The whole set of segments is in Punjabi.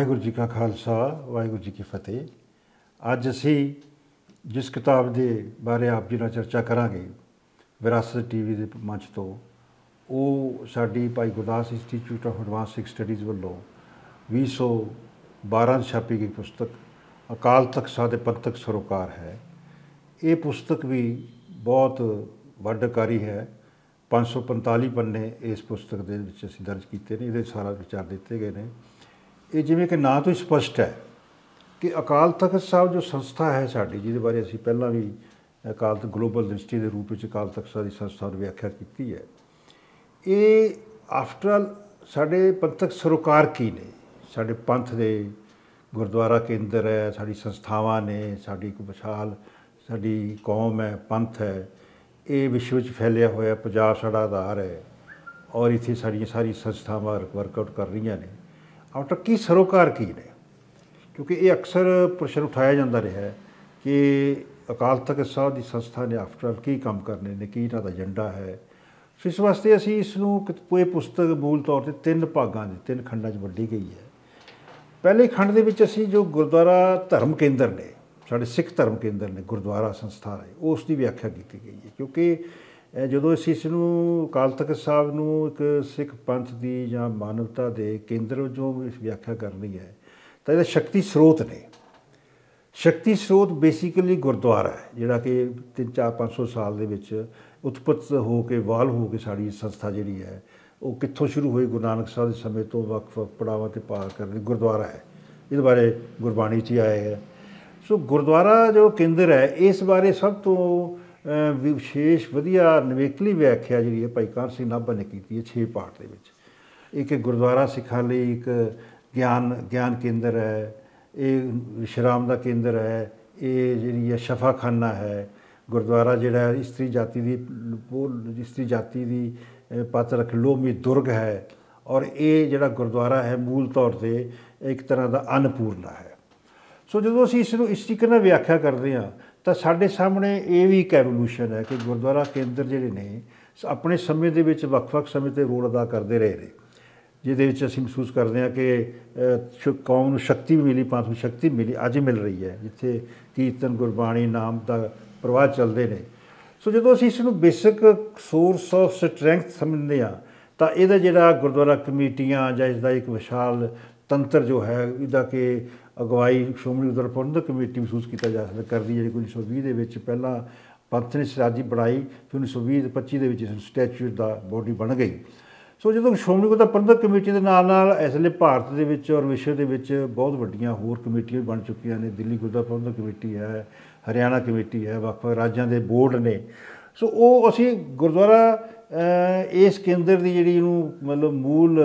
ਵਾਹਿਗੁਰੂ ਜੀ ਕਾ ਖਾਲਸਾ ਵਾਹਿਗੁਰੂ ਜੀ ਕੀ ਫਤਿਹ ਅੱਜ ਅਸੀਂ ਜਿਸ ਕਿਤਾਬ ਦੇ ਬਾਰੇ ਆਪ ਜੀ ਨਾਲ ਚਰਚਾ ਕਰਾਂਗੇ ਵਿਰਾਸਤ ਟੀਵੀ ਦੇ ਮੰਚ ਤੋਂ ਉਹ ਸਾਡੀ Bhai Gurdas institute of advanced studies ਵੱਲੋਂ 2012 ਛਾਪੀ ਗਈ ਪੁਸਤਕ ਅਕਾਲ ਤਖਤ ਦੇ ਪੰਥਕ ਸਰੋਕਾਰ ਹੈ ਇਹ ਪੁਸਤਕ ਵੀ ਬਹੁਤ ਵੱਡਕਾਰੀ ਹੈ 545 ਪੰਨੇ ਇਸ ਪੁਸਤਕ ਦੇ ਵਿੱਚ ਅਸੀਂ ਦਰਜ ਕੀਤੇ ਨੇ ਇਹਦੇ ਸਾਰਾ ਵਿਚਾਰ ਦਿੱਤੇ ਗਏ ਨੇ ਇਹ ਜਿਵੇਂ ਕਿ ਨਾਂ ਤੋਂ ਸਪਸ਼ਟ ਹੈ ਕਿ ਅਕਾਲ ਤਖਤ ਸਾਹਿਬ ਜੋ ਸੰਸਥਾ ਹੈ ਸਾਡੀ ਜਿਹਦੇ ਬਾਰੇ ਅਸੀਂ ਪਹਿਲਾਂ ਵੀ ਅਕਾਲ ਤਖਤ ਗਲੋਬਲ ਦ੍ਰਿਸ਼ਟੀ ਦੇ ਰੂਪ ਵਿੱਚ ਅਕਾਲ ਤਖਤ ਸਾਹਿਬ ਦੀ ਸੰਸਥਾ ਦੀ ਵਿਆਖਿਆ ਕੀਤੀ ਹੈ ਇਹ ਆਫਟਰ ਆਲ ਸਾਡੇ ਪੰਥਕ ਸਰੋਕਾਰ ਕੀ ਨੇ ਸਾਡੇ ਪੰਥ ਦੇ ਗੁਰਦੁਆਰਾ ਕੇਂਦਰ ਹੈ ਸਾਡੀ ਸੰਸਥਾਵਾਂ ਨੇ ਸਾਡੀ ਇੱਕ ਵਿਸ਼ਾਲ ਸਾਡੀ ਕੌਮ ਹੈ ਪੰਥ ਹੈ ਇਹ ਵਿਸ਼ਵ ਵਿੱਚ ਫੈਲਿਆ ਹੋਇਆ ਪੰਜਾਬ ਸਾਡਾ ਆਧਾਰ ਹੈ ਔਰ ਇੱਥੇ ਸਾਡੀਆਂ ਸਾਰੀ ਸੰਸਥਾਵਾਂ ਆਊਟ ਕਰ ਰਹੀਆਂ ਨੇ ਕੀ ਸਰੋਕਾਰ ਕੀ ਨੇ ਕਿਉਂਕਿ ਇਹ ਅਕਸਰ ਪ੍ਰਸ਼ਨ ਉਠਾਇਆ ਜਾਂਦਾ ਰਿਹਾ ਹੈ ਕਿ ਅਕਾਲ ਤਖਤ ਸਾਹਿਬ ਦੀ ਸੰਸਥਾ ਨੇ ਆਫਟਰ ਕੀ ਕੰਮ ਕਰਨੇ ਨੇ ਕੀ ਇਹਦਾ ਏਜੰਡਾ ਹੈ ਇਸ ਵਾਸਤੇ ਅਸੀਂ ਇਸ ਨੂੰ ਕੋਈ ਪੁਸਤਕ ਮੂਲ ਤੌਰ ਤੇ ਤਿੰਨ ਭਾਗਾਂ ਦੇ ਤਿੰਨ ਖੰਡਾਂ 'ਚ ਵੰਡੀ ਗਈ ਹੈ ਪਹਿਲੇ ਖੰਡ ਦੇ ਵਿੱਚ ਅਸੀਂ ਜੋ ਗੁਰਦੁਆਰਾ ਧਰਮ ਕੇਂਦਰ ਨੇ ਸਾਡੇ ਸਿੱਖ ਧਰਮ ਕੇਂਦਰ ਨੇ ਗੁਰਦੁਆਰਾ ਸੰਸਥਾ ਹੈ ਉਸ ਦੀ ਵਿਆਖਿਆ ਕੀਤੀ ਗਈ ਹੈ ਕਿਉਂਕਿ ਜਦੋਂ ਅਸੀਂ ਇਸ ਨੂੰ ਅਕਾਲ ਤਖਤ ਸਾਹਿਬ ਨੂੰ ਇੱਕ ਸਿੱਖ ਪੰਥ ਦੀ ਜਾਂ ਮਾਨਵਤਾ ਦੇ ਕੇਂਦਰ ਵਜੋਂ ਵਿਆਖਿਆ ਕਰਨੀ ਹੈ ਤਾਂ ਇਹਦਾ ਸ਼ਕਤੀ ਸਰੋਤ ਨੇ ਸ਼ਕਤੀ ਸਰੋਤ ਬੇਸਿਕਲੀ ਗੁਰਦੁਆਰਾ ਹੈ ਜਿਹੜਾ ਕਿ 3-4-500 ਸਾਲ ਦੇ ਵਿੱਚ ਉਤਪਤ ਹੋ ਕੇ ਵਾਲ ਹੋ ਕੇ ਸਾਡੀ ਸੰਸਥਾ ਜਿਹੜੀ ਹੈ ਉਹ ਕਿੱਥੋਂ ਸ਼ੁਰੂ ਹੋਈ ਗੁਰੂ ਨਾਨਕ ਸਾਹਿਬ ਦੇ ਸਮੇਂ ਤੋਂ ਵਕਫ ਪੜਾਵਾਂ ਤੇ ਪਾਰ ਕਰਦੇ ਗੁਰਦੁਆਰਾ ਹੈ ਇਹਦੇ ਬਾਰੇ ਗੁਰਬਾਣੀ 'ਚ ਆਇਆ ਹੈ ਸੋ ਗੁਰਦੁਆਰਾ ਜੋ ਕੇਂਦਰ ਹੈ ਇਸ ਬਾਰੇ ਸਭ ਤੋਂ ਵਿਸ਼ੇਸ਼ ਵਧੀਆ ਨਵੇਕਲੀ ਵਿਆਖਿਆ ਜਿਹੜੀ ਹੈ ਭਾਈ ਕਾਂਸੀ ਸਿੰਘ ਨਾਭਾ ਨੇ ਕੀਤੀ ਹੈ 6 ਪਾਠ ਦੇ ਵਿੱਚ ਇੱਕ ਗੁਰਦੁਆਰਾ ਸਿੱਖਾਂ ਲਈ ਇੱਕ ਗਿਆਨ ਗਿਆਨ ਕੇਂਦਰ ਹੈ ਇਹ ਵਿਸ਼ਰਾਮ ਦਾ ਕੇਂਦਰ ਹੈ ਇਹ ਜਿਹੜੀ ਹੈ ਸ਼ਫਾਖਾਨਾ ਹੈ ਗੁਰਦੁਆਰਾ ਜਿਹੜਾ ਇਸਤਰੀ ਜਾਤੀ ਦੀ ਇਸਤਰੀ ਜਾਤੀ ਦੀ ਪਾਤਰ ਰਖ ਲੋਮੀ ਦੁਰਗ ਹੈ ਔਰ ਇਹ ਜਿਹੜਾ ਗੁਰਦੁਆਰਾ ਹੈ ਮੂਲ ਤੌਰ ਤੇ ਇੱਕ ਤਰ੍ਹਾਂ ਦਾ ਅਨਪੂਰਨਾ ਹੈ ਸੋ ਜਦੋਂ ਅਸੀਂ ਇਸ ਨੂੰ ਇਸ ਤਰੀਕੇ ਨਾਲ ਵਿਆਖਿਆ ਕਰਦੇ ਹਾਂ ਤਾਂ ਸਾਡੇ ਸਾਹਮਣੇ ਇਹ ਵੀ ਇੱਕ ਐਵੋਲੂਸ਼ਨ ਹੈ ਕਿ ਗੁਰਦੁਆਰਾ ਕੇਂਦਰ ਜਿਹੜੇ ਨੇ ਆਪਣੇ ਸਮੇਂ ਦੇ ਵਿੱਚ ਵੱਖ-ਵੱਖ ਸਮੇਂ ਤੇ ਰੋਲ ਅਦਾ ਕਰਦੇ ਰਹੇ ਨੇ ਜਿਹਦੇ ਵਿੱਚ ਅਸੀਂ ਮਹਿਸੂਸ ਕਰਦੇ ਹਾਂ ਕਿ ਕੌਮ ਨੂੰ ਸ਼ਕਤੀ ਵੀ ਮਿਲੀ ਪੰਥ ਨੂੰ ਸ਼ਕਤੀ ਮਿਲੀ ਅੱਜ ਮਿਲ ਰਹੀ ਹੈ ਜਿੱਥੇ ਕੀਰਤਨ ਗੁਰਬਾਣੀ ਨਾਮ ਦਾ ਪ੍ਰਵਾਹ ਚੱਲਦੇ ਨੇ ਸੋ ਜਦੋਂ ਅਸੀਂ ਇਸ ਨੂੰ ਬੇਸਿਕ ਸੋਰਸ ਆਫ ਸਟਰੈਂਥ ਸਮਝਦੇ ਹਾਂ ਤਾਂ ਇਹਦਾ ਜਿਹੜਾ ਗੁਰਦੁਆਰਾ ਕਮੇਟੀਆਂ ਜਾਂ ਇਸ ਦਾ ਇੱਕ ਵਿਸ਼ਾਲ ਤੰਤਰ ਜੋ ਹੈ ਇਹਦਾ ਕਿ ਅਗਵਾਈ ਸ਼ੋਮਣੀ ਉਦਰ ਪ੍ਰਬੰਧਕ ਕਮੇਟੀ ਮਹਿਸੂਸ ਕੀਤਾ ਜਾ ਸਕਦਾ ਕਰਦੀ ਜਿਹੜੀ 1920 ਦੇ ਵਿੱਚ ਪਹਿਲਾਂ ਪੰਥ ਨੇ ਸਰਾਜੀ ਬਣਾਈ ਫਿਰ 1920 25 ਦੇ ਵਿੱਚ ਇਸ ਸਟੈਚੂਟ ਦਾ ਬੋਡੀ ਬਣ ਗਈ ਸੋ ਜਦੋਂ ਸ਼੍ਰੋਮਣੀ ਗੁਰਦੁਆਰਾ ਪ੍ਰਬੰਧਕ ਕਮੇਟੀ ਦੇ ਨਾਲ ਨਾਲ ਇਸ ਲਈ ਭਾਰਤ ਦੇ ਵਿੱਚ ਔਰ ਵਿਸ਼ਵ ਦੇ ਵਿੱਚ ਬਹੁਤ ਵੱਡੀਆਂ ਹੋਰ ਕਮੇਟੀਆਂ ਬਣ ਚੁੱਕੀਆਂ ਨੇ ਦਿੱਲੀ ਗੁਰਦਾ ਪ੍ਰਬੰਧਕ ਕਮੇਟੀ ਹੈ ਹਰਿਆਣਾ ਕਮੇਟੀ ਹੈ ਵੱਖ ਵੱਖ ਰਾਜਾਂ ਦੇ ਬੋਰਡ ਨੇ ਸੋ ਉਹ ਅਸੀਂ ਗੁਰਦੁਆਰਾ ਇਸ ਕੇਂਦਰ ਦੀ ਜਿਹੜੀ ਨੂੰ ਮਤਲਬ ਮੂਲ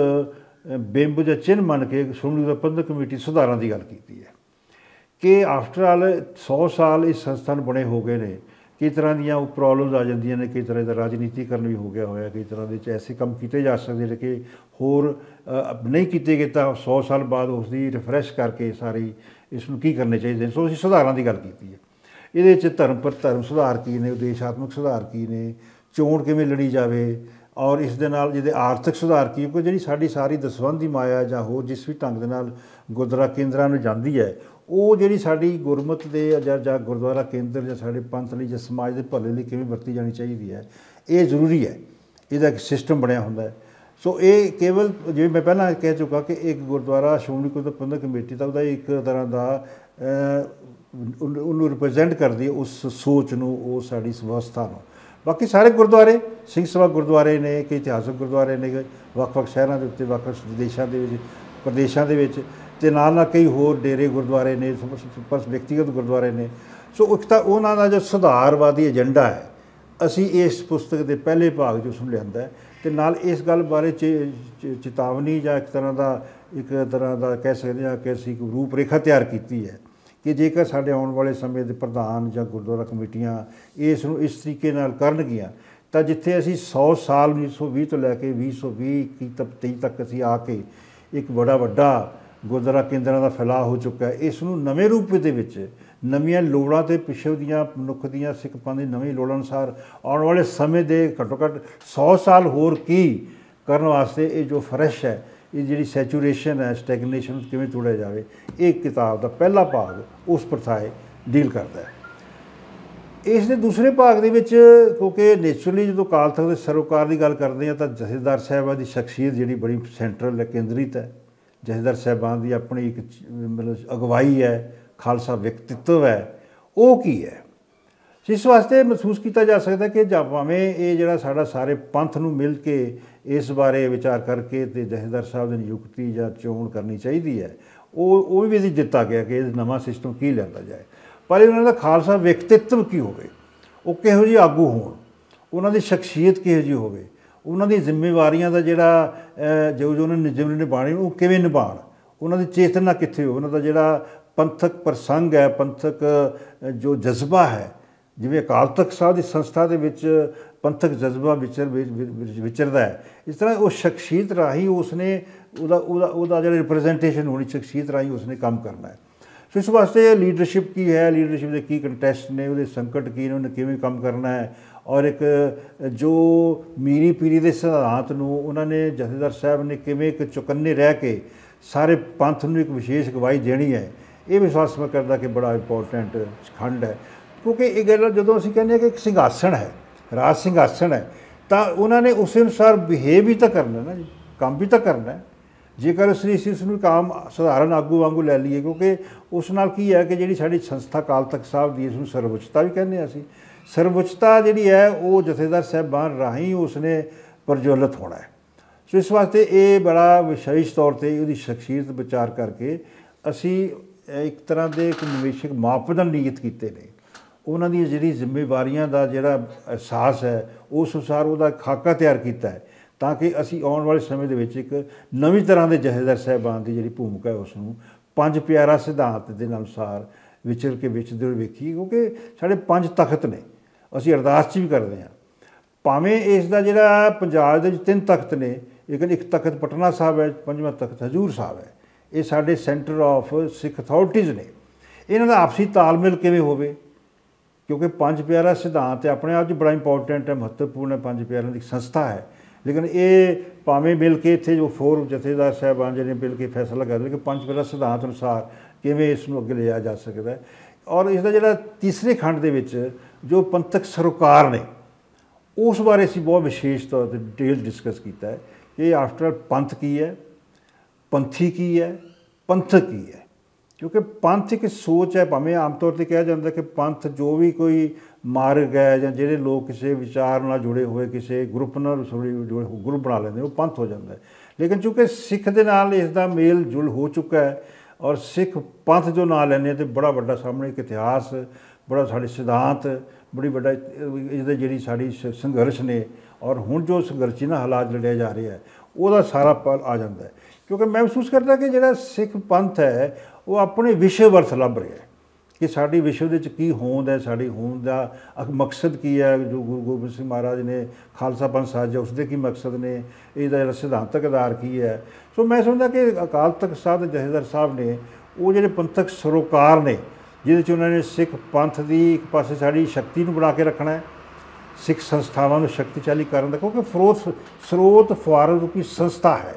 ਬੇਬੂ ਜਾਂ ਚਿੰਨ ਮੰਨ ਕੇ ਸ਼੍ਰੋਮਣੀ ਪ੍ਰਬੰਧਕ ਕਮੇਟੀ ਸੁਧਾਰਾਂ ਦੀ ਗੱਲ ਕੀਤੀ ਹੈ ਕਿ ਆਫਟਰ ਆਲ 100 ਸਾਲ ਇਸ ਸੰਸਥਾ ਨੂੰ ਬਣੇ ਹੋ ਗਏ ਨੇ ਕਿ ਤਰ੍ਹਾਂ ਦੀਆਂ ਉਹ ਪ੍ਰੋਬਲਮਸ ਆ ਜਾਂਦੀਆਂ ਨੇ ਕਿ ਤਰ੍ਹਾਂ ਦਾ ਰਾਜਨੀਤੀਕਰਨ ਵੀ ਹੋ ਗਿਆ ਹੋਇਆ ਕਿ ਤਰ੍ਹਾਂ ਦੇ ਚ ਐਸੇ ਕੰਮ ਕੀਤੇ ਜਾ ਸਕਦੇ ਨੇ ਕਿ ਹੋਰ ਨਹੀਂ ਕੀਤੇ ਗਏ ਤਾਂ 100 ਸਾਲ ਬਾਅਦ ਉਸ ਦੀ ਰਿਫਰੈਸ਼ ਕਰਕੇ ਸਾਰੀ ਇਸ ਨੂੰ ਕੀ ਕਰਨੇ ਚਾਹੀਦੇ ਸੋ ਅਸੀਂ ਸੁਧਾਰਾਂ ਦੀ ਗੱਲ ਕੀਤੀ ਹੈ ਇਹਦੇ ਚ ਧਰਮ ਪਰ ਧਰਮ ਸੁਧਾਰ ਕੀ ਨੇ ਉਦੇਸ਼ਾਤਮਕ ਸੁਧਾਰ ਕੀ ਨੇ ਚੋਣ ਕਿਵੇਂ ਲੜੀ ਜਾਵੇ ਔਰ ਇਸ ਦੇ ਨਾਲ ਜਿਹਦੇ ਆਰਥਿਕ ਸੁਧਾਰ ਕੀ ਕੋ ਜਿਹੜੀ ਸਾਡੀ ਸਾਰੀ ਦੀ ਮਾਇਆ ਜਾਂ ਹੋਰ ਜਿਸ ਵੀ ਢੰਗ ਦੇ ਨਾਲ ਗੁਰਦੁਆਰਾ ਕੇਂਦਰਾਂ ਨੂੰ ਜਾਂਦੀ ਹੈ ਉਹ ਜਿਹੜੀ ਸਾਡੀ ਗੁਰਮਤ ਦੇ ਜਾਂ ਜਾਂ ਗੁਰਦੁਆਰਾ ਕੇਂਦਰ ਜਾਂ ਸਾਡੇ ਪੰਥ ਲਈ ਜਾਂ ਸਮਾਜ ਦੇ ਭਲੇ ਲਈ ਕਿਵੇਂ ਵਰਤੀ ਜਾਣੀ ਚਾਹੀਦੀ ਹੈ ਇਹ ਜ਼ਰੂਰੀ ਹੈ ਇਹਦਾ ਇੱਕ ਸਿਸਟਮ ਬਣਿਆ ਹੁੰਦਾ ਹੈ ਸੋ ਇਹ ਕੇਵਲ ਜਿਵੇਂ ਮੈਂ ਪਹਿਲਾਂ ਕਹਿ ਚੁੱਕਾ ਕਿ ਇੱਕ ਗੁਰਦੁਆਰਾ ਸ਼੍ਰੋਮਣੀ ਗੁਰਦੁਆਰਾ ਪ੍ਰਬੰਧਕ ਕਮੇਟੀ ਦਾ ਉਹਦਾ ਇੱਕ ਤਰ੍ਹਾਂ ਦਾ ਉਹਨੂੰ ਰਿਪਰੈਜ਼ੈਂਟ ਕਰਦੀ ਉਸ ਸੋਚ ਨੂੰ ਉਹ ਸਾਡੀ ਸਵਸਥਾ ਨੂੰ ਬਾਕੀ ਸਾਰੇ ਗੁਰਦੁਆਰੇ ਸਿੰਘ ਸਭਾ ਗੁਰਦੁਆਰੇ ਨੇ ਕਿ ਇਤਿਹਾਸਕ ਗੁਰਦੁਆਰੇ ਨੇ ਵੱਖ-ਵੱਖ ਸ਼ਹਿਰਾਂ ਦੇ ਉੱਤੇ ਵੱਖ-ਵੱਖ ਦੇਸ਼ਾਂ ਦੇ ਵਿੱਚ ਪ੍ਰਦੇਸ਼ਾਂ ਦੇ ਵਿੱਚ ਤੇ ਨਾਲ ਨਾਲ ਕਈ ਹੋਰ ਡੇਰੇ ਗੁਰਦੁਆਰੇ ਨੇ ਪਰ ਵਿਅਕਤੀਗਤ ਗੁਰਦੁਆਰੇ ਨੇ ਸੋ ਇੱਕ ਤਾਂ ਉਹਨਾਂ ਦਾ ਜੋ ਸੁਧਾਰਵਾਦੀ ਏਜੰਡਾ ਹੈ ਅਸੀਂ ਇਸ ਪੁਸਤਕ ਦੇ ਪਹਿਲੇ ਭਾਗ ਜੋ ਨੂੰ ਲਿਆਂਦਾ ਹੈ ਤੇ ਨਾਲ ਇਸ ਗੱਲ ਬਾਰੇ ਚੇਤਾਵਨੀ ਜਾਂ ਇੱਕ ਤਰ੍ਹਾਂ ਦਾ ਇੱਕ ਤਰ੍ਹਾਂ ਦਾ ਕਹਿ ਸਕਦੇ ਹਾਂ ਕਿ ਅਸੀਂ ਇੱਕ ਰੂਪ ਰੇਖਾ ਤਿਆਰ ਕੀਤੀ ਹੈ ਕਿ ਜੇਕਰ ਸਾਡੇ ਆਉਣ ਵਾਲੇ ਸਮੇਂ ਦੇ ਪ੍ਰਧਾਨ ਜਾਂ ਗੁਰਦੁਆਰਾ ਕਮੇਟੀਆਂ ਇਸ ਨੂੰ ਇਸ ਤਰੀਕੇ ਨਾਲ ਕਰਨਗੀਆਂ ਤਾਂ ਜਿੱਥੇ ਅਸੀਂ 100 ਸਾਲ 1920 ਤੋਂ ਲੈ ਕੇ 2020 ਕੀ ਤੀ ਤੱਕ ਅਸੀਂ ਆ ਕੇ ਇੱਕ ਬੜਾ ਵੱਡਾ ਗੁਰਦੁਆਰਾ ਕੇਂਦਰਾਂ ਦਾ ਫੈਲਾ ਹੋ ਚੁੱਕਾ ਹੈ ਇਸ ਨੂੰ ਨਵੇਂ ਰੂਪ ਦੇ ਵਿੱਚ ਨਵੀਆਂ ਲੋੜਾਂ ਤੇ ਪਿਛੋ ਦੀਆਂ ਮਨੁੱਖ ਦੀਆਂ ਸਿੱਖਪਾਂ ਦੀ ਨਵੀਂ ਲੋੜ ਅਨੁਸਾਰ ਆਉਣ ਵਾਲੇ ਸਮੇਂ ਦੇ ਘੱਟੋ ਘੱਟ 100 ਸਾਲ ਹੋਰ ਕੀ ਕਰਨ ਵਾਸਤੇ ਇਹ ਜੋ ਫਰੈਸ਼ ਹੈ ਇਹ ਜਿਹੜੀ ਸੈਚੂਰੇਸ਼ਨ ਹੈ ਸਟੈਗਨੇਸ਼ਨ ਕਿਵੇਂ ਤੋੜਿਆ ਜਾਵੇ ਇਹ ਕਿਤਾਬ ਦਾ ਪਹਿਲਾ ਭਾਗ ਉਸ ਪਰਥਾਏ ਡੀਲ ਕਰਦਾ ਹੈ ਇਸ ਦੇ ਦੂਸਰੇ ਭਾਗ ਦੇ ਵਿੱਚ ਕਿਉਂਕਿ ਨੇਚਰਲੀ ਜਦੋਂ ਕਾਲ ਤੱਕ ਦੇ ਸਰੋਕਾਰ ਦੀ ਗੱਲ ਕਰਦੇ ਆ ਤਾਂ ਜਥੇਦਾਰ ਸਾਹਿਬਾਂ ਦੀ ਸ਼ਖਸੀਅਤ ਜਿਹੜੀ ਬੜੀ ਸੈਂਟਰਲ ਕੇਂਦਰਿਤ ਹੈ ਜਥੇਦਾਰ ਸਾਹਿਬਾਂ ਦੀ ਆਪਣੀ ਇੱਕ ਮਤਲਬ ਅਗਵਾਈ ਹੈ ਖਾਲਸਾ ਵਿਅਕਤੀਤਵ ਹੈ ਉਹ ਕੀ ਹੈ ਇਸ ਵਾਸਤੇ ਮਹਿਸੂਸ ਕੀਤਾ ਜਾ ਸਕਦਾ ਕਿ ਜਾਂ ਭਾਵੇਂ ਇਹ ਜਿਹੜਾ ਸਾਡਾ ਸਾਰੇ ਪੰਥ ਨੂੰ ਮਿਲ ਕੇ ਇਸ ਬਾਰੇ ਵਿਚਾਰ ਕਰਕੇ ਤੇ ਜਹੇਦਾਰ ਸਾਹਿਬ ਦੀ ਨਿਯੁਕਤੀ ਜਾਂ ਚੋਣ ਕਰਨੀ ਚਾਹੀਦੀ ਹੈ ਉਹ ਉਹ ਵੀ ਅਸੀਂ ਦਿੱਤਾ ਗਿਆ ਕਿ ਇਹ ਨਵਾਂ ਸਿਸਟਮ ਕੀ ਲੈਂਦਾ ਜਾਏ ਪਰ ਇਹਨਾਂ ਦਾ ਖਾਲਸਾ ਵਿਅਕਤੀਤਵ ਕੀ ਹੋਵੇ ਉਹ ਕਿਹੋ ਜਿਹੇ ਆਗੂ ਹੋਣ ਉਹਨਾਂ ਦੀ ਸ਼ਖਸੀਅਤ ਕਿਹੋ ਜਿਹੀ ਹੋਵੇ ਉਹਨਾਂ ਦੀ ਜ਼ਿੰਮੇਵਾਰੀਆਂ ਦਾ ਜਿਹੜਾ ਜੋ ਜੋ ਉਹਨਾਂ ਨੇ ਜਿਵੇਂ ਨਿਭਾਣੀ ਉਹ ਕਿਵੇਂ ਨਿਭਾਣ ਉਹਨਾਂ ਦੀ ਚੇਤਨਾ ਕਿੱਥੇ ਹੋ ਉਹਨਾਂ ਦਾ ਜਿਹੜਾ ਪੰਥਕ ਪ੍ਰਸੰਗ ਹੈ ਪੰਥਕ ਜੋ ਜਜ਼ਬਾ ਹੈ ਜਿਵੇਂ ਅਕਾਲ ਤਖਤ ਸਾਹਿਬ ਦੀ ਸੰਸਥਾ ਦੇ ਵਿੱਚ ਪੰਥਕ ਜਜ਼ਬਾ ਵਿਚਰ ਵਿਚਰਦਾ ਹੈ ਇਸ ਤਰ੍ਹਾਂ ਉਹ ਸ਼ਖਸੀਅਤ ਰਾਹੀਂ ਉਸਨੇ ਉਹਦਾ ਉਹਦਾ ਉਹਦਾ ਜਿਹੜਾ ਰਿਪਰੈਜ਼ੈਂਟੇਸ਼ਨ ਹੋਣੀ ਸ਼ਖਸੀਅਤ ਰਾਹੀਂ ਉਸਨੇ ਕੰਮ ਕਰਨਾ ਹੈ ਸੋ ਇਸ ਵਾਸਤੇ ਲੀਡਰਸ਼ਿਪ ਕੀ ਹੈ ਲੀਡਰਸ਼ਿਪ ਦੇ ਕੀ ਕੰਟੈਸਟ ਨੇ ਉਹਦੇ ਸੰਕਟ ਕੀ ਨੇ ਉਹਨੇ ਕਿਵੇਂ ਕੰਮ ਕਰਨਾ ਹੈ ਔਰ ਇੱਕ ਜੋ ਮੀਰੀ ਪੀਰੀ ਦੇ ਸਿਧਾਂਤ ਨੂੰ ਉਹਨਾਂ ਨੇ ਜਥੇਦਾਰ ਸਾਹਿਬ ਨੇ ਕਿਵੇਂ ਇੱਕ ਚੁਕੰਨੇ ਰਹਿ ਕੇ ਸਾਰੇ ਪੰਥ ਨੂੰ ਇੱਕ ਵਿਸ਼ੇਸ਼ ਗਵਾਹੀ ਦੇਣੀ ਹੈ ਇਹ ਵਿਸ਼ਵਾਸ ਮੈਂ ਕਰਦਾ ਕਿ ਬੜਾ ਇੰਪੋਰਟੈਂਟ ਖੰਡ ਹੈ ਕਿਉਂਕਿ ਇਹ ਗੱਲ ਜਦੋਂ ਅਸੀਂ ਕਹਿੰਦੇ ਆ ਕਿ ਇੱਕ ਸਿੰਘਾਸਣ ਹੈ ਰਾਜ ਸਿੰਘਾਸਣ ਹੈ ਤਾਂ ਉਹਨਾਂ ਨੇ ਉਸ ਅਨੁਸਾਰ ਬਿਹੇਵ ਹੀ ਤਾਂ ਕਰਨਾ ਨਾ ਜੀ ਕੰਮ ਵੀ ਤਾਂ ਕਰਨਾ ਹੈ ਜੇਕਰ ਸ੍ਰੀ ਸਿਸ ਨੂੰ ਕੰਮ ਸਧਾਰਨ ਆਗੂ ਵਾਂਗੂ ਲੈ ਲਈਏ ਕਿਉਂਕਿ ਉਸ ਨਾਲ ਕੀ ਹੈ ਕਿ ਜਿਹੜੀ ਸਾਡੀ ਸੰਸਥਾ ਕਾਲ ਤੱਕ ਸਾਹਿਬ ਦੀ ਇਸ ਨੂੰ ਸਰਵਉੱਚਤਾ ਵੀ ਕਹਿੰਦੇ ਆ ਅਸੀਂ ਸਰਵਉੱਚਤਾ ਜਿਹੜੀ ਹੈ ਉਹ ਜਥੇਦਾਰ ਸਾਹਿਬਾਨ ਰਾਹੀਂ ਉਸਨੇ ਪ੍ਰਜਵਲਿਤ ਹੋਣਾ ਹੈ ਸੋ ਇਸ ਵਾਸਤੇ ਇਹ ਬੜਾ ਵਿਸ਼ੇਸ਼ ਤੌਰ ਤੇ ਉਹਦੀ ਸ਼ਖਸੀਅਤ ਵਿਚਾਰ ਕਰਕੇ ਅਸੀਂ ਇੱਕ ਤਰ੍ਹਾਂ ਦੇ ਇੱਕ ਨਿਵੇਸ਼ਕ ਮਾਪਦੰਡ ਨਿਯਤ ਕੀਤੇ ਨੇ ਉਹਨਾਂ ਦੀ ਜਿਹੜੀ ਜ਼ਿੰਮੇਵਾਰੀਆਂ ਦਾ ਜਿਹੜਾ ਅਹਿਸਾਸ ਹੈ ਉਸ ਅਨੁਸਾਰ ਉਹਦਾ ਖਾਕਾ ਤਿਆਰ ਕੀਤਾ ਹੈ ਤਾਂ ਕਿ ਅਸੀਂ ਆਉਣ ਵਾਲੇ ਸਮੇਂ ਦੇ ਵਿੱਚ ਇੱਕ ਨਵੀਂ ਤਰ੍ਹਾਂ ਦੇ ਜਹੇਦਰ ਸਾਹਿਬਾਨ ਦੀ ਜਿਹੜੀ ਭੂਮਿਕਾ ਹੈ ਉਸ ਨੂੰ ਪੰਜ ਪਿਆਰਾ ਸਿਧਾਂਤ ਦੇ ਅਨੁਸਾਰ ਵਿਚਰ ਕੇ ਵਿੱਚ ਦੇ ਵੇਖੀ ਕਿਉਂਕਿ ਸਾਡੇ ਪੰਜ ਤਖਤ ਨੇ ਅਸੀਂ ਅਰਦਾਸ ਵੀ ਕਰਦੇ ਹਾਂ ਭਾਵੇਂ ਇਸ ਦਾ ਜਿਹੜਾ ਪੰਜਾਬ ਦੇ ਵਿੱਚ ਤਿੰਨ ਤਖਤ ਨੇ ਲੇਕਿਨ ਇੱਕ ਤਖਤ ਪਟਨਾ ਸਾਹਿਬ ਹੈ ਪੰਜਵਾਂ ਤਖਤ ਹਜੂਰ ਸਾਹਿਬ ਹੈ ਇਹ ਸਾਡੇ ਸੈਂਟਰ ਆਫ ਸਿੱਖ ਅਥਾਰਟੀਜ਼ ਨੇ ਇਹਨਾਂ ਦਾ ਆਪਸੀ ਤਾਲਮੇਲ ਕਿਵੇਂ ਹੋਵੇ ਕਿਉਂਕਿ ਪੰਜ ਪਿਆਰਾ ਸਿਧਾਂਤ ਆਪਣੇ ਆਪ 'ਚ ਬੜਾ ਇੰਪੋਰਟੈਂਟ ਹੈ ਮਹੱਤਵਪੂਰਨ ਹੈ ਪੰਜ ਪਿਆਰਿਆਂ ਦੀ ਸੰਸਥਾ ਹੈ ਲੇਕਿਨ ਇਹ ਭਾਵੇਂ ਮਿਲ ਕੇ ਇੱਥੇ ਜੋ ਫੋਰ ਜਥੇਦਾਰ ਸਾਹਿਬਾਨ ਜੀ ਨੇ ਮਿਲ ਕੇ ਫੈਸਲਾ ਕਰ ਲਿਆ ਕਿ ਪੰਜ ਪਿਆਰਾ ਸਿਧਾਂਤ ਅਨੁਸਾਰ ਕਿਵੇਂ ਇਸ ਨੂੰ ਅੱਗੇ ਲਿਆ ਜਾ ਸਕਦਾ ਹੈ ਔਰ ਇਸ ਦਾ ਜਿਹੜਾ ਤੀਸਰੇ ਖੰਡ ਦੇ ਵਿੱਚ ਜੋ ਪੰਥਕ ਸਰਕਾਰ ਨੇ ਉਸ ਬਾਰੇ ਅਸੀਂ ਬਹੁਤ ਵਿਸ਼ੇਸ਼ ਤੌਰ ਤੇ ਡਿਟੇਲ ਡਿਸਕਸ ਕੀਤਾ ਹੈ ਕਿ ਆਫਟਰ ਪੰਥ ਕੀ ਹੈ ਪੰਥੀ ਕੀ ਹੈ ਪੰਥਕ ਕੀ ਹੈ ਕਿਉਂਕਿ ਪੰਥ ਇੱਕ ਸੋਚ ਹੈ ਭਾਵੇਂ ਆਮ ਤੌਰ ਤੇ ਕਿਹਾ ਜਾਂਦਾ ਕਿ ਪੰਥ ਜੋ ਵੀ ਕੋਈ ਮਾਰਗ ਹੈ ਜਾਂ ਜਿਹੜੇ ਲੋਕ ਕਿਸੇ ਵਿਚਾਰ ਨਾਲ ਜੁੜੇ ਹੋਏ ਕਿਸੇ ਗਰੁੱਪ ਨਾਲ ਜੁੜੇ ਗਰੁੱਪ ਬਣਾ ਲੈਂਦੇ ਉਹ ਪੰਥ ਹੋ ਜਾਂਦਾ ਹੈ ਲੇਕਿਨ ਕਿਉਂਕਿ ਸਿੱਖ ਦੇ ਨਾਲ ਇਸ ਦਾ ਮੇਲ ਜੁਲ ਹੋ ਚੁੱਕਾ ਹੈ ਔਰ ਸਿੱਖ ਪੰਥ ਜੋ ਨਾਂ ਲੈਣੇ ਤੇ ਬੜਾ ਵੱਡਾ ਸਾਹਮਣੇ ਇੱਕ ਇਤਿਹਾਸ ਬੜਾ ਸਾਡੇ ਸਿਧਾਂਤ ਬੜੀ ਵੱਡਾ ਇਹਦੇ ਜਿਹੜੀ ਸਾਡੀ ਸੰਘਰਸ਼ ਨੇ ਔਰ ਹੁਣ ਜੋ ਸੰਘਰਸ਼ ਨਾਲ ਹਾਲਾਤ ਲੜਿਆ ਜਾ ਰਿਹਾ ਹੈ ਉਹਦਾ ਸਾਰਾ ਪਲ ਆ ਜਾਂਦਾ ਹੈ ਕਿਉਂਕਿ ਮੈਂ ਮਹਿਸੂਸ ਕਰਦਾ ਕਿ ਜਿਹੜਾ ਸਿੱਖ ਪੰਥ ਹੈ ਉਹ ਆਪਣੇ ਵਿਸ਼ੇ ਵਰਤ ਲੱਭ ਰਿਹਾ ਹੈ ਕਿ ਸਾਡੀ ਵਿਸ਼ਵ ਦੇ ਵਿੱਚ ਕੀ ਹੋਂਦ ਹੈ ਸਾਡੀ ਹੋਂਦ ਦਾ ਮਕਸਦ ਕੀ ਹੈ ਜੋ ਗੁਰੂ ਗੋਬਿੰਦ ਸਿੰਘ ਮਹਾਰਾਜ ਨੇ ਖਾਲਸਾ ਪੰਥ ਸਾਜਿਆ ਉਸ ਦੇ ਕੀ ਮਕਸਦ ਨੇ ਇਹਦਾ ਜਿਹੜਾ ਸਿਧਾਂਤਕ ਆਧਾਰ ਕੀ ਹੈ ਸੋ ਮੈਂ ਸਮਝਦਾ ਕਿ ਅਕਾਲ ਤਖਤ ਸਾਹਿਬ ਜਹੇਦਰ ਸਾਹਿਬ ਨੇ ਉਹ ਜਿਹੜੇ ਪੰਥਕ ਸਰੋਕਾਰ ਨੇ ਜਿਹਦੇ ਚ ਉਹਨਾਂ ਨੇ ਸਿੱਖ ਪੰਥ ਦੀ ਇੱਕ ਪਾਸੇ ਸਾਡੀ ਸ਼ਕਤੀ ਨੂੰ ਬਣਾ ਕੇ ਰੱਖਣਾ ਹੈ ਸਿੱਖ ਸੰਸਥਾਵਾਂ ਨੂੰ ਸ਼ਕਤੀਸ਼ਾਲੀ ਕਰਨ ਦਾ ਕਿਉਂਕਿ ਫਰੋਤ ਸਰੋਤ ਫੁਆਰਨ ਰੂਪੀ ਸੰਸਥਾ ਹੈ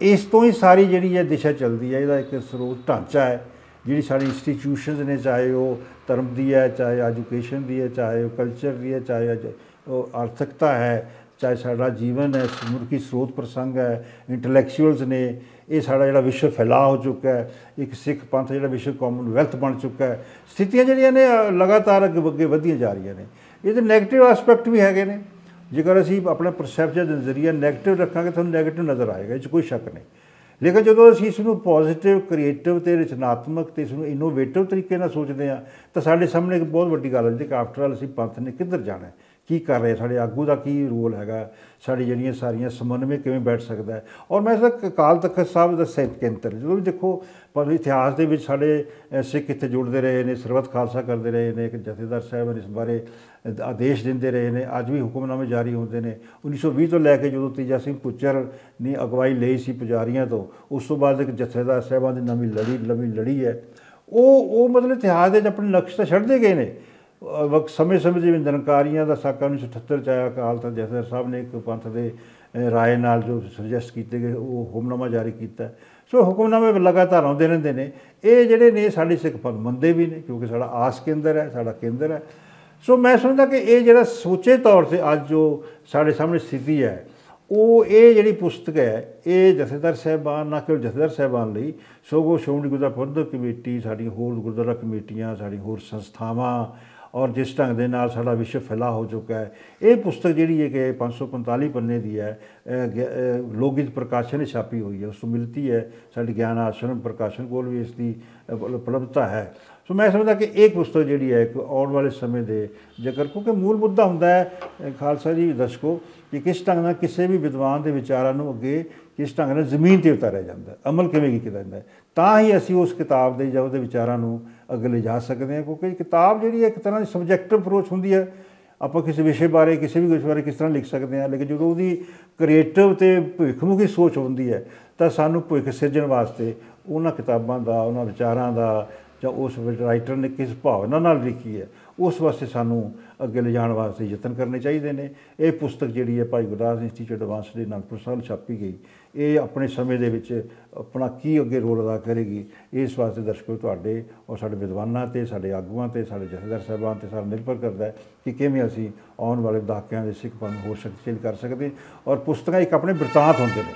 ਇਸ ਤੋਂ ਹੀ ਸਾਰੀ ਜਿਹੜੀ ਇਹ ਦਿਸ਼ਾ ਚੱਲਦੀ ਹੈ ਇਹਦਾ ਇੱਕ ਸਰੋਤ ਢਾਂਚਾ ਹੈ ਜਿਹੜੀ ਸਾਡੀ ਇੰਸਟੀਟਿਊਸ਼ਨਸ ਨੇ ਚਾਹੇ ਉਹ ਧਰਮ ਦੀ ਹੈ ਚਾਹੇ ਐਜੂਕੇਸ਼ਨ ਦੀ ਹੈ ਚਾਹੇ ਉਹ ਕਲਚਰ ਦੀ ਹੈ ਚਾਹੇ ਉਹ ਆਰਥਿਕਤਾ ਹੈ ਚਾਹੇ ਸਾਡਾ ਜੀਵਨ ਹੈ ਸਮੁਰਕੀ ਸਰੋਤ ਪ੍ਰਸੰਗ ਹੈ ਇੰਟੈਲੈਕਚੁਅਲਸ ਨੇ ਇਹ ਸਾਡਾ ਜਿਹੜਾ ਵਿਸ਼ਵ ਫੈਲਾ ਹੋ ਚੁੱਕਾ ਹੈ ਇੱਕ ਸਿੱਖ ਪੰਥ ਜਿਹੜਾ ਵਿਸ਼ਵ ਕਾਮਨ ਵੈਲਥ ਬਣ ਚੁੱਕਾ ਹੈ ਸਥਿਤੀਆਂ ਜਿਹੜੀਆਂ ਨੇ ਲਗਾਤਾਰ ਅੱਗੇ ਵਧੀਆਂ ਜਾ ਰਹੀਆਂ ਨੇ ਇਹਦੇ 네ਗੇਟਿਵ ਐਸਪੈਕਟ ਵੀ ਹੈਗੇ ਨੇ ਜੇਕਰ ਅਸੀਂ ਆਪਣਾ ਪਰਸੈਪਸ਼ਨ ਦੇ ਨਜ਼ਰੀਆ 네ਗੇਟਿਵ ਰੱਖਾਂਗੇ ਤੁਹਾਨੂੰ 네ਗੇਟਿਵ ਨਜ਼ਰ ਆਏਗਾ ਇਹ 'ਚ ਕੋਈ ਸ਼ੱਕ ਨਹੀਂ ਲੇਕਿਨ ਜਦੋਂ ਅਸੀਂ ਇਸ ਨੂੰ ਪੋਜ਼ਿਟਿਵ ਕ੍ਰੀਏਟਿਵ ਤੇ ਰਚਨਾਤਮਕ ਤੇ ਇਸ ਨੂੰ ਇਨੋਵੇਟਿਵ ਤਰੀਕੇ ਨਾਲ ਸੋਚਦੇ ਆ ਤਾਂ ਸਾਡੇ ਸਾਹਮਣੇ ਇੱਕ ਬਹੁਤ ਵੱਡੀ ਗੱਲ ਹੈ ਕਿ ਆਫਟਰ ਆਲ ਅਸੀਂ ਪੰਥ ਨੇ ਕਿੱਧਰ ਜਾਣਾ ਹੈ ਕੀ ਕਰ ਰਹੇ ਸਾਡੇ ਆਗੂ ਦਾ ਕੀ ਰੋਲ ਹੈਗਾ ਸਾਡੀ ਜਿਹੜੀਆਂ ਸਾਰੀਆਂ ਸਮਨਵੇ ਕਿਵੇਂ ਬੈਠ ਸਕਦਾ ਔਰ ਮੈਂ ਇਸ ਕਾਲ ਤਖਤ ਸਾਹਿਬ ਦਾ ਸਹਿਤ ਕੇਂਦਰ ਜਦੋਂ ਵੀ ਦੇਖੋ ਪਰ ਇਤਿਹਾਸ ਦੇ ਵਿੱਚ ਸਾਡੇ ਐਸੇ ਕਿੱਥੇ ਜੁੜਦੇ ਰਹੇ ਨੇ ਸਰਬਤ ਖਾਲਸਾ ਕਰਦੇ ਰਹੇ ਨੇ ਇੱਕ ਜਥੇਦਾਰ ਸਾਹਿਬ ਇਸ ਬਾਰੇ ਆਦੇਸ਼ ਦਿੰਦੇ ਰਹੇ ਨੇ ਅੱਜ ਵੀ ਹੁਕਮਨਾਮੇ ਜਾਰੀ ਹੁੰਦੇ ਨੇ 1920 ਤੋਂ ਲੈ ਕੇ ਜਦੋਂ ਤੇਜਾ ਸਿੰਘ ਪੁੱਚਰ ਨੇ ਅਗਵਾਈ ਲਈ ਸੀ ਪੁਜਾਰੀਆਂ ਤੋਂ ਉਸ ਤੋਂ ਬਾਅਦ ਇੱਕ ਜਥੇਦਾਰ ਸਾਹਿਬਾਂ ਦੀ ਨਵੀਂ ਲੜੀ ਲੰਮੀ ਲੜੀ ਹੈ ਉਹ ਉਹ ਮਤਲਬ ਇਤਿਹਾਸ ਦੇ ਆਪਣੇ ਨਕਸ਼ ਤਾਂ ਛੱਡਦੇ ਗਏ ਨੇ ਸਮੇਂ-ਸਮੇਂ ਜਿਵੇਂ ਦਨਕਾਰੀਆਂ ਦਾ ਸਾਕਾ 1978 ਚ ਆਇਆ ਕਾਲ ਤਾਂ ਜੈਸਰ ਸਾਹਿਬ ਨੇ ਇੱਕ ਪੰਥ ਦੇ ਰਾਏ ਨਾਲ ਜੋ ਸੁਜੈਸਟ ਕੀਤੇ ਗਏ ਉਹ ਹੁਕਮਨਾਮਾ ਜਾਰੀ ਕੀਤਾ ਸੋ ਹੁਕਮਨਾਮੇ ਲਗਾਤਾਰ ਆਉਂਦੇ ਰਹਿੰਦੇ ਨੇ ਇਹ ਜਿਹੜੇ ਨੇ ਸਾਡੇ ਸਿੱਖ ਪੰਥ ਮੰਦੇ ਵੀ ਨੇ ਕਿਉਂਕਿ ਸਾਡਾ ਆਸ ਕੇਂਦਰ ਹੈ ਸਾਡਾ ਕੇਂਦਰ ਹੈ ਸੋ ਮੈਂ ਸਮਝਦਾ ਕਿ ਇਹ ਜਿਹੜਾ ਸੋਚੇ ਤੌਰ ਤੇ ਅੱਜ ਜੋ ਸਾਡੇ ਸਾਹਮਣੇ ਸਥਿਤੀ ਹੈ ਉਹ ਇਹ ਜਿਹੜੀ ਪੁਸਤਕ ਹੈ ਇਹ ਜਥੇਦਾਰ ਸਹਿਬਾਨ ਨਾ ਕਿ ਜਥੇਦਾਰ ਸਹਿਬਾਨ ਲਈ ਸੋਗੋ ਸ਼ੋਮਣੀ ਗੁਰਦਾ ਪ੍ਰਬੰਧਕ ਕਮੇਟੀ ਸਾਡੀ ਹੋਰ ਗੁਰਦਾਰਾ ਕਮੇਟੀਆਂ ਸਾਡੀ ਹੋਰ ਸੰਸਥਾਵਾਂ ਔਰ ਜਿਸ ਢੰਗ ਦੇ ਨਾਲ ਸਾਡਾ ਵਿਸ਼ਵ ਫੈਲਾ ਹੋ ਚੁੱਕਾ ਹੈ ਇਹ ਪੁਸਤਕ ਜਿਹੜੀ ਹੈ ਕਿ 545 ਪੰਨੇ ਦੀ ਹੈ ਲੋਗਿਤ ਪ੍ਰਕਾਸ਼ਨ ਨੇ ਛਾਪੀ ਹੋਈ ਹੈ ਉਸ ਤੋਂ ਮਿਲਤੀ ਹੈ ਸਾਡੇ ਗਿਆਨ ਆਸ਼ਰਮ ਪ੍ਰਕਾਸ਼ਨ ਕੋਲ ਵੀ ਇਸ ਦੀ ਉਪਲਬਧਤਾ ਹੈ ਸੋ ਮੈਂ ਸਮਝਦਾ ਕਿ ਇੱਕ ਪੁਸਤਕ ਜਿਹੜੀ ਹੈ ਇੱਕ ਆਉਣ ਵਾਲੇ ਸਮੇਂ ਦੇ ਜੇਕਰ ਕਿਉਂਕਿ ਮੂਲ ਮੁੱਦਾ ਹੁੰਦਾ ਹੈ ਖਾਲਸਾ ਜੀ ਦਸ਼ਕੋ ਕਿ ਕਿਸ ਢੰਗ ਨਾਲ ਕਿਸੇ ਵੀ ਵਿਦਵਾਨ ਦੇ ਵਿਚਾਰਾਂ ਨੂੰ ਅੱਗੇ ਕਿਸ ਢੰਗ ਨਾਲ ਜ਼ਮੀਨ ਤੇ ਉਤਾਰਿਆ ਜਾਂਦਾ ਹੈ ਅਮਲ ਕਿਵੇਂ ਕੀਤਾ ਜਾਂਦਾ ਹੈ ਤਾਂ ਹੀ ਅਸੀਂ ਉਸ ਕਿਤਾਬ ਦੇ ਜਾਂ ਉਹਦੇ ਵਿਚਾਰਾਂ ਨੂੰ ਅੱਗੇ ਲੈ ਜਾ ਸਕਦੇ ਹਾਂ ਕਿਉਂਕਿ ਕਿਤਾਬ ਜਿਹੜੀ ਇੱਕ ਤਰ੍ਹਾਂ ਦੀ ਸਬਜੈਕਟਿਵ ਅਪਰੋਚ ਹੁੰਦੀ ਹੈ ਆਪਾਂ ਕਿਸੇ ਵਿਸ਼ੇ ਬਾਰੇ ਕਿਸੇ ਵੀ ਕੁਝ ਬਾਰੇ ਕਿਸ ਤਰ੍ਹਾਂ ਲਿਖ ਸਕਦੇ ਹਾਂ ਲੇਕਿਨ ਜਦੋਂ ਉਹਦੀ ਕ੍ਰੀਏਟਿਵ ਤੇ ਭਵਿੱਖਮੁਖੀ ਸੋਚ ਹੁੰਦੀ ਹੈ ਤਾਂ ਸਾਨੂੰ ਭਵਿੱਖ ਸਿਰਜਣ ਵਾਸਤੇ ਉਹਨਾਂ ਕਿਤਾਬਾਂ ਦਾ ਉਹਨਾਂ ਵਿਚਾਰਾਂ ਦਾ ਜਾਂ ਉਸ ਰਾਈਟਰ ਨੇ ਕਿਸ ਭਾਵਨਾ ਨਾਲ ਲਿਖੀ ਹੈ ਉਸ ਵਾਸਤੇ ਸਾਨੂੰ ਅੱਗੇ ਲਿਜਾਣ ਵਾਸਤੇ ਯਤਨ ਕਰਨੇ ਚਾਹੀਦੇ ਨੇ ਇਹ ਪੁਸਤਕ ਜਿਹੜੀ ਹੈ ਭਾਈ ਗੁਰਦਾਸ ਇੰਸਟੀਚਿਊਟ ਐਡਵਾਂਸ ਦੇ ਨਾਲ ਸਾਹਿਬ ਛਾਪੀ ਗਈ ਇਹ ਆਪਣੇ ਸਮੇਂ ਦੇ ਵਿੱਚ ਆਪਣਾ ਕੀ ਅੱਗੇ ਰੋਲ ਅਦਾ ਕਰੇਗੀ ਇਸ ਵਾਸਤੇ ਦਰਸ਼ਕੋ ਤੁਹਾਡੇ ਔਰ ਸਾਡੇ ਵਿਦਵਾਨਾਂ ਤੇ ਸਾਡੇ ਆਗੂਆਂ ਤੇ ਸਾਡੇ ਜਥੇਦਾਰ ਸਾਹਿਬਾਨ ਤੇ ਸਾਰਾ ਨਿਰਭਰ ਕਰਦਾ ਹੈ ਕਿ ਕਿਵੇਂ ਅਸੀਂ ਆਉਣ ਵਾਲੇ ਦਹਾਕਿਆਂ ਦੇ ਸਿੱਖ ਪੰਥ ਹੋਰ ਸ਼ਕਤੀਸ਼ਾਲੀ ਕਰ ਸਕਦੇ ਔਰ ਪੁਸਤਕਾਂ ਇੱਕ ਆਪਣੇ ਬਿਰਤਾਂਤ ਹੁੰਦੇ ਨੇ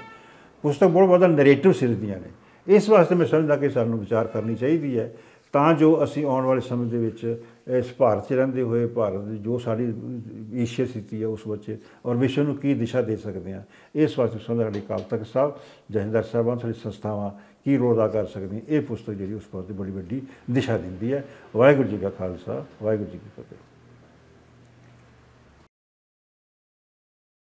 ਪੁਸਤਕ ਬਹੁਤ ਵੱਡਾ ਨੈਰੇਟਿਵ ਸਿਰਜਦੀਆਂ ਨੇ ਇਸ ਵਾਸਤੇ ਮੈਂ ਸਮਝਦਾ ਕਿ ਸਾਨੂੰ ਵਿਚਾਰ ਕਰਨੀ ਚਾਹੀਦੀ ਹੈ ਤਾਂ ਜੋ ਅਸੀਂ ਆਉਣ ਵਾਲੇ ਸਮੇਂ ਦੇ ਵਿੱਚ ਇਸ ਭਾਰਤ 'ਚ ਰਹਿੰਦੇ ਹੋਏ ਭਾਰਤ ਦੀ ਜੋ ਸਾਡੀ ਏਸ਼ੀਆ ਸਥਿਤੀ ਹੈ ਉਸ ਵਿੱਚ ਔਰ ਵਿਸ਼ਵ ਨੂੰ ਕੀ ਦਿਸ਼ਾ ਦੇ ਸਕਦੇ ਹਾਂ ਇਸ ਵਾਸਤੇ ਸੰਧਾਲੀ ਕਾਲ ਤੱਕ ਸਾਹਿਬ ਜਹਿੰਦਰ ਸਾਹਿਬਾਨ ਸਾਰੀ ਸੰਸਥਾਵਾਂ ਕੀ ਰੋਲ ਕਰ ਸਕਦੀਆਂ ਇਹ ਪੁਸਤਕ ਜਿਹੜੀ ਉਸ ਬਾਰੇ ਬੜੀ ਵੱਡੀ ਦਿਸ਼ਾ ਦਿੰਦੀ ਹੈ ਵਾਹਿਗੁਰੂ ਜੀ ਕਾ ਖਾਲਸਾ ਵਾਹਿਗੁਰੂ ਜੀ ਕੀ ਫਤਿਹ